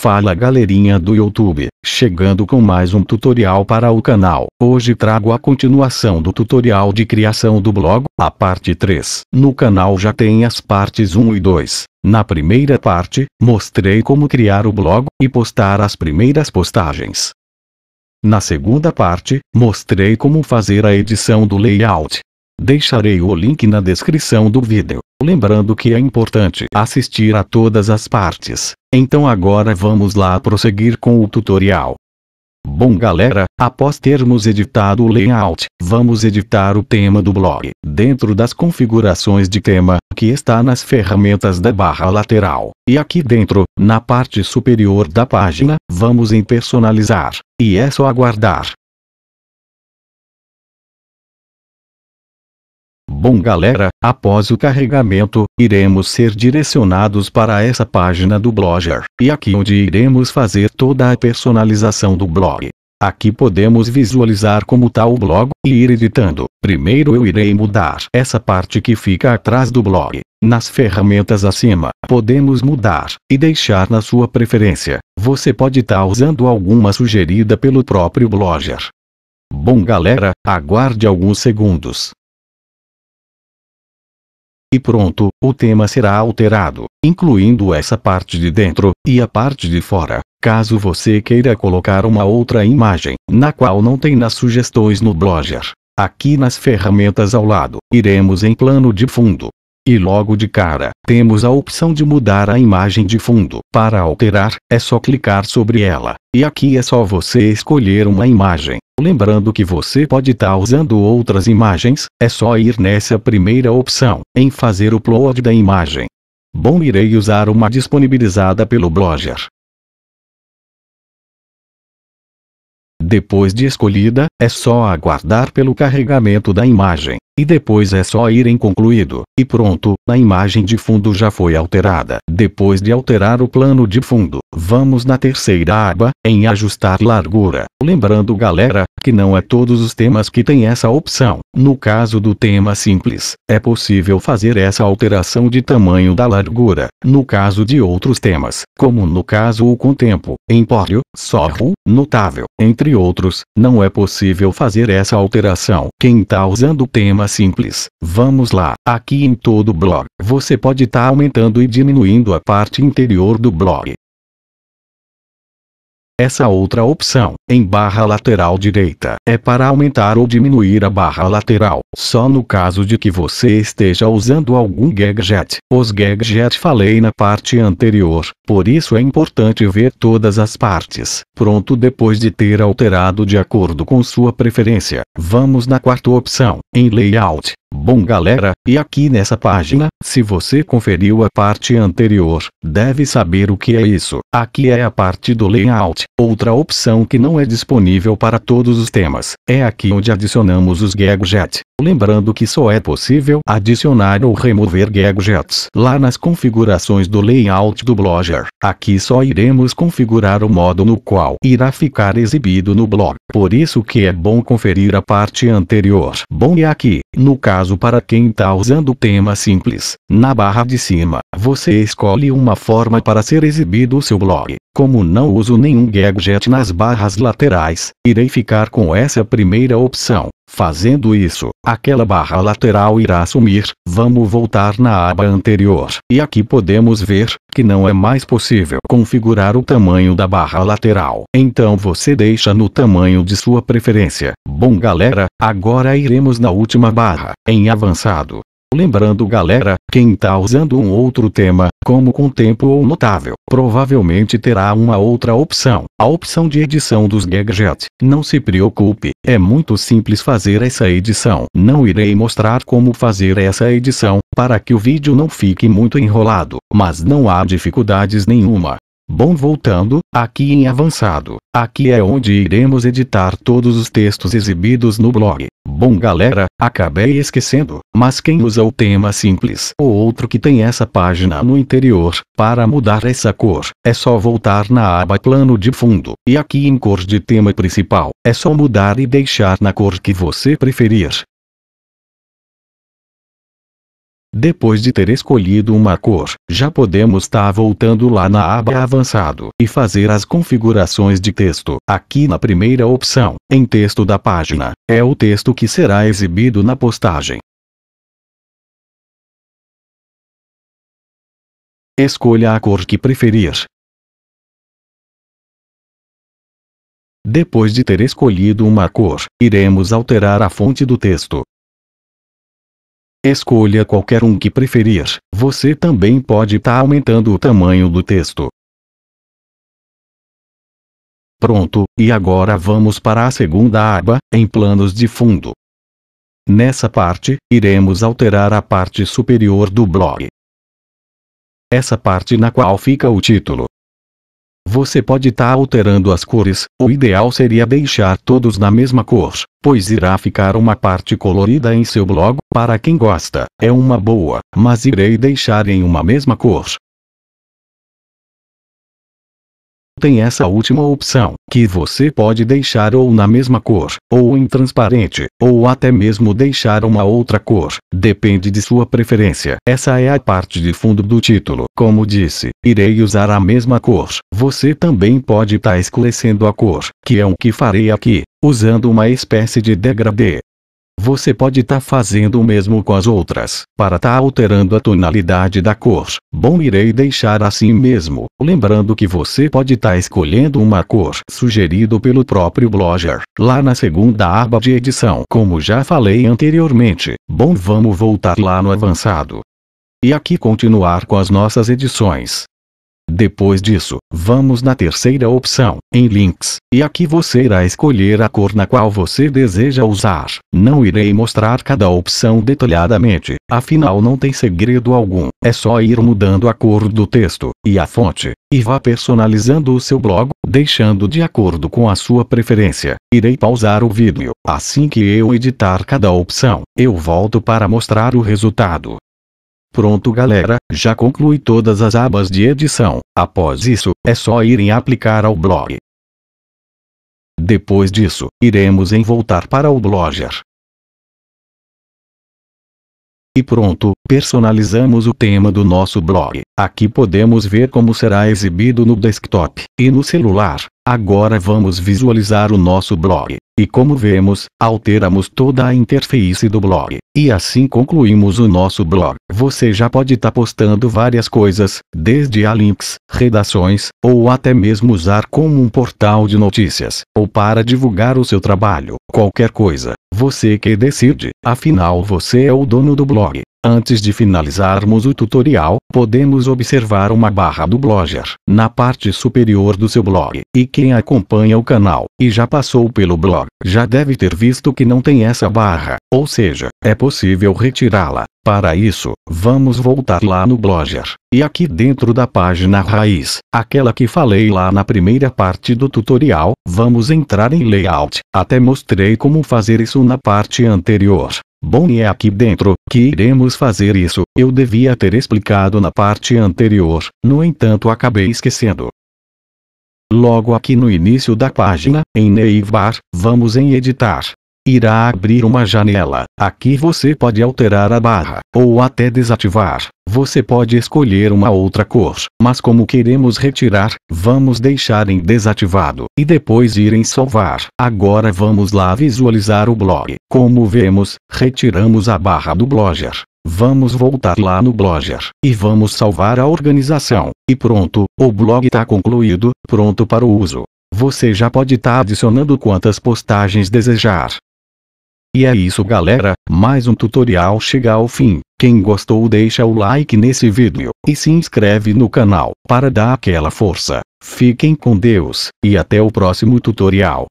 Fala galerinha do YouTube, chegando com mais um tutorial para o canal. Hoje trago a continuação do tutorial de criação do blog, a parte 3. No canal já tem as partes 1 e 2. Na primeira parte, mostrei como criar o blog e postar as primeiras postagens. Na segunda parte, mostrei como fazer a edição do layout. Deixarei o link na descrição do vídeo. Lembrando que é importante assistir a todas as partes. Então agora vamos lá prosseguir com o tutorial. Bom galera, após termos editado o layout, vamos editar o tema do blog, dentro das configurações de tema, que está nas ferramentas da barra lateral. E aqui dentro, na parte superior da página, vamos em personalizar, e é só aguardar. Bom galera, após o carregamento, iremos ser direcionados para essa página do Blogger, e aqui onde iremos fazer toda a personalização do blog. Aqui podemos visualizar como está o blog e ir editando. Primeiro eu irei mudar essa parte que fica atrás do blog. Nas ferramentas acima, podemos mudar e deixar na sua preferência. Você pode estar tá usando alguma sugerida pelo próprio blogger. Bom galera, aguarde alguns segundos e pronto, o tema será alterado, incluindo essa parte de dentro, e a parte de fora. Caso você queira colocar uma outra imagem, na qual não tem nas sugestões no Blogger, aqui nas ferramentas ao lado, iremos em plano de fundo, e logo de cara, temos a opção de mudar a imagem de fundo. Para alterar, é só clicar sobre ela. E aqui é só você escolher uma imagem. Lembrando que você pode estar tá usando outras imagens, é só ir nessa primeira opção, em fazer o upload da imagem. Bom irei usar uma disponibilizada pelo Blogger. Depois de escolhida, é só aguardar pelo carregamento da imagem. E depois é só ir em concluído, e pronto, a imagem de fundo já foi alterada. Depois de alterar o plano de fundo, vamos na terceira aba, em ajustar largura. Lembrando galera, que não é todos os temas que tem essa opção. No caso do tema simples, é possível fazer essa alteração de tamanho da largura. No caso de outros temas, como no caso o contempo, empório, sorro, notável, entre outros, não é possível fazer essa alteração. Quem está usando o tema simples. Vamos lá. Aqui em todo blog, você pode estar tá aumentando e diminuindo a parte interior do blog. Essa outra opção, em barra lateral direita, é para aumentar ou diminuir a barra lateral, só no caso de que você esteja usando algum gadget. Os gadgets falei na parte anterior, por isso é importante ver todas as partes. Pronto depois de ter alterado de acordo com sua preferência, vamos na quarta opção, em layout. Bom galera, e aqui nessa página, se você conferiu a parte anterior, deve saber o que é isso. Aqui é a parte do layout. Outra opção que não é disponível para todos os temas, é aqui onde adicionamos os gadgets. Lembrando que só é possível adicionar ou remover gadgets lá nas configurações do layout do Blogger. Aqui só iremos configurar o modo no qual irá ficar exibido no blog. Por isso que é bom conferir a parte anterior. Bom e aqui, no caso para quem está usando o tema simples, na barra de cima, você escolhe uma forma para ser exibido o seu blog. Como não uso nenhum gadget nas barras laterais, irei ficar com essa primeira opção. Fazendo isso, aquela barra lateral irá sumir, vamos voltar na aba anterior. E aqui podemos ver, que não é mais possível configurar o tamanho da barra lateral. Então você deixa no tamanho de sua preferência. Bom galera, agora iremos na última barra, em avançado. Lembrando galera, quem tá usando um outro tema, como com tempo ou notável, provavelmente terá uma outra opção, a opção de edição dos Gagjet. Não se preocupe, é muito simples fazer essa edição. Não irei mostrar como fazer essa edição, para que o vídeo não fique muito enrolado, mas não há dificuldades nenhuma. Bom voltando, aqui em avançado, aqui é onde iremos editar todos os textos exibidos no blog. Bom galera, acabei esquecendo, mas quem usa o tema simples ou outro que tem essa página no interior, para mudar essa cor, é só voltar na aba plano de fundo, e aqui em cor de tema principal, é só mudar e deixar na cor que você preferir. Depois de ter escolhido uma cor, já podemos estar tá voltando lá na aba avançado e fazer as configurações de texto. Aqui na primeira opção, em texto da página, é o texto que será exibido na postagem. Escolha a cor que preferir. Depois de ter escolhido uma cor, iremos alterar a fonte do texto. Escolha qualquer um que preferir. Você também pode estar tá aumentando o tamanho do texto. Pronto, e agora vamos para a segunda aba, em planos de fundo. Nessa parte, iremos alterar a parte superior do blog. Essa parte na qual fica o título, você pode estar tá alterando as cores, o ideal seria deixar todos na mesma cor, pois irá ficar uma parte colorida em seu blog, para quem gosta, é uma boa, mas irei deixar em uma mesma cor, tem essa última opção, que você pode deixar ou na mesma cor, ou em transparente, ou até mesmo deixar uma outra cor, depende de sua preferência. Essa é a parte de fundo do título. Como disse, irei usar a mesma cor. Você também pode estar tá escurecendo a cor, que é o que farei aqui, usando uma espécie de degradê. Você pode estar tá fazendo o mesmo com as outras, para estar tá alterando a tonalidade da cor. Bom, irei deixar assim mesmo, lembrando que você pode estar tá escolhendo uma cor sugerido pelo próprio blogger, lá na segunda aba de edição. Como já falei anteriormente, bom vamos voltar lá no avançado. E aqui continuar com as nossas edições. Depois disso, vamos na terceira opção, em links, e aqui você irá escolher a cor na qual você deseja usar. Não irei mostrar cada opção detalhadamente, afinal não tem segredo algum, é só ir mudando a cor do texto, e a fonte, e vá personalizando o seu blog, deixando de acordo com a sua preferência. Irei pausar o vídeo, assim que eu editar cada opção, eu volto para mostrar o resultado. Pronto galera, já concluí todas as abas de edição, após isso, é só irem aplicar ao blog. Depois disso, iremos em voltar para o Blogger. E pronto, personalizamos o tema do nosso blog. Aqui podemos ver como será exibido no desktop e no celular. Agora vamos visualizar o nosso blog. E como vemos, alteramos toda a interface do blog. E assim concluímos o nosso blog. Você já pode estar tá postando várias coisas, desde a links, redações, ou até mesmo usar como um portal de notícias, ou para divulgar o seu trabalho, qualquer coisa. Você que decide, afinal você é o dono do blog. Antes de finalizarmos o tutorial, podemos observar uma barra do Blogger, na parte superior do seu blog, e quem acompanha o canal, e já passou pelo blog, já deve ter visto que não tem essa barra, ou seja, é possível retirá-la. Para isso, vamos voltar lá no Blogger, e aqui dentro da página raiz, aquela que falei lá na primeira parte do tutorial, vamos entrar em Layout, até mostrei como fazer isso na parte anterior. Bom e é aqui dentro, que iremos fazer isso, eu devia ter explicado na parte anterior, no entanto acabei esquecendo. Logo aqui no início da página, em Neivar, vamos em editar, irá abrir uma janela. Aqui você pode alterar a barra, ou até desativar. Você pode escolher uma outra cor, mas como queremos retirar, vamos deixar em desativado, e depois ir em salvar. Agora vamos lá visualizar o blog. Como vemos, retiramos a barra do Blogger. Vamos voltar lá no Blogger, e vamos salvar a organização. E pronto, o blog está concluído, pronto para o uso. Você já pode estar tá adicionando quantas postagens desejar. E é isso galera, mais um tutorial chega ao fim. Quem gostou deixa o like nesse vídeo e se inscreve no canal para dar aquela força. Fiquem com Deus e até o próximo tutorial.